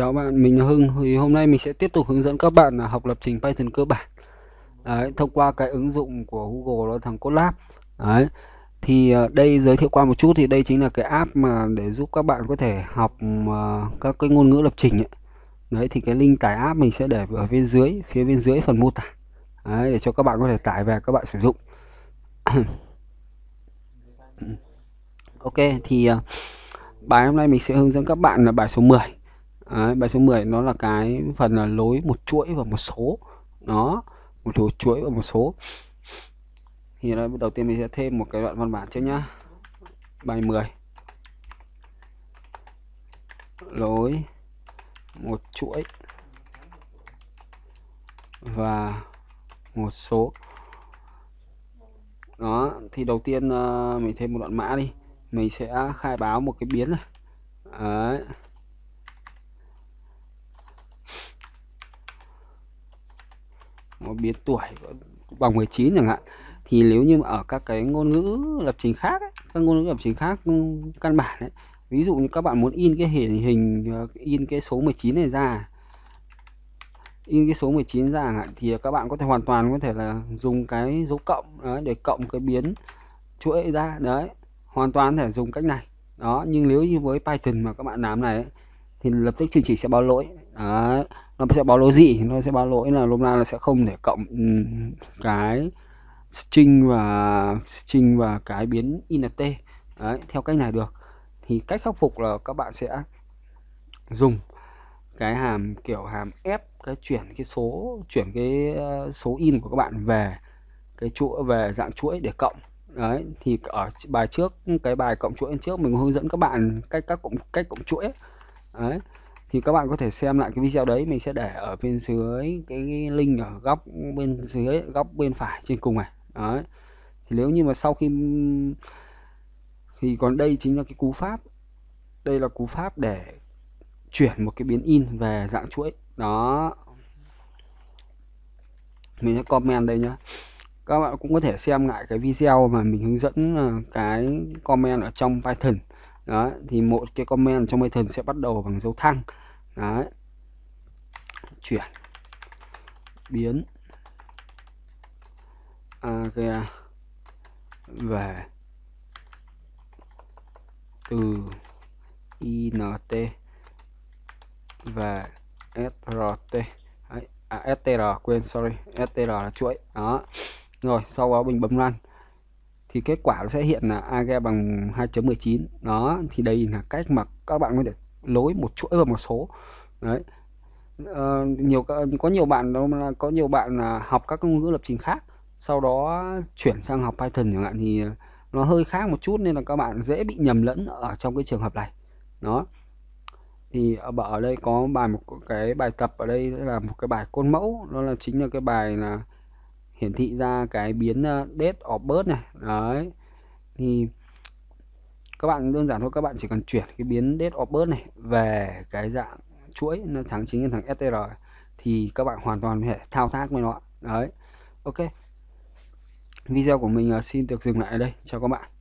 Chào bạn, mình là Hưng. Thì hôm nay mình sẽ tiếp tục hướng dẫn các bạn là học lập trình Python cơ bản. Đấy, thông qua cái ứng dụng của Google đó thằng Colab. Đấy. Thì à, đây giới thiệu qua một chút thì đây chính là cái app mà để giúp các bạn có thể học à, các cái ngôn ngữ lập trình ấy. Đấy thì cái link tải app mình sẽ để ở bên dưới, phía bên dưới phần mô tả. Đấy, để cho các bạn có thể tải về các bạn sử dụng. ok thì à, bài hôm nay mình sẽ hướng dẫn các bạn là bài số 10 Đấy, bài số 10 nó là cái phần là lối một chuỗi và một số nó một chuỗi và một số thì đây, đầu tiên mình sẽ thêm một cái đoạn văn bản trước nhá bài 10 lối một chuỗi và một số đó thì đầu tiên uh, mình thêm một đoạn mã đi mình sẽ khai báo một cái biến này Đấy. biến tuổi bằng 19 chẳng hạn thì nếu như ở các cái ngôn ngữ lập trình khác ấy, các ngôn ngữ lập trình khác ừ, căn bản ấy, ví dụ như các bạn muốn in cái hình hình ờ, in cái số 19 này ra in cái số 19 ra thì các bạn có thể hoàn toàn có thể là dùng cái dấu cộng đấy, để cộng cái biến chuỗi ra đấy hoàn toàn có thể dùng cách này đó nhưng nếu như với Python mà các bạn làm này ấy, thì lập tức chương trình sẽ báo lỗi đấy nó sẽ báo lỗi gì, nó sẽ báo lỗi là hôm nay là sẽ không để cộng ừ, cái string và string và cái biến int Đấy, theo cách này được thì cách khắc phục là các bạn sẽ dùng cái hàm kiểu hàm ép cái chuyển cái số chuyển cái ờ, số in của các bạn về cái chuỗi về dạng chuỗi để cộng đấy thì ở bài trước cái bài cộng chuỗi trước mình hướng dẫn các bạn cách các cộng cách cộng chuỗi đấy thì các bạn có thể xem lại cái video đấy mình sẽ để ở bên dưới cái link ở góc bên dưới góc bên phải trên cùng này đấy thì nếu như mà sau khi thì còn đây chính là cái cú pháp đây là cú pháp để chuyển một cái biến in về dạng chuỗi đó mình sẽ comment đây nhá các bạn cũng có thể xem lại cái video mà mình hướng dẫn ờ, cái comment ở trong Python Đấy, thì một cái comment trong method sẽ bắt đầu bằng dấu thăng Đấy. chuyển biến area à, à, về từ int và srt Đấy, à, str quên sorry str là chuỗi đó rồi sau đó mình bấm run thì kết quả nó sẽ hiện là AGE bằng 2.19 đó thì đây là cách mà các bạn có thể lối một chuỗi vào một số đấy ờ, nhiều có nhiều bạn đó là có nhiều bạn là học các ngôn ngữ lập trình khác sau đó chuyển sang học Python chẳng hạn thì nó hơi khác một chút nên là các bạn dễ bị nhầm lẫn ở trong cái trường hợp này đó thì ở đây có bài một cái bài tập ở đây là một cái bài côn mẫu đó là chính là cái bài là hiển thị ra cái biến ờ, date of birth này đấy thì các bạn đơn giản thôi các bạn chỉ cần chuyển cái biến date of birth này về cái dạng chuỗi nó sáng chính lên thằng str thì các bạn hoàn toàn có thể thao tác với nó đấy ok video của mình ờ, xin được dừng lại ở đây chào các bạn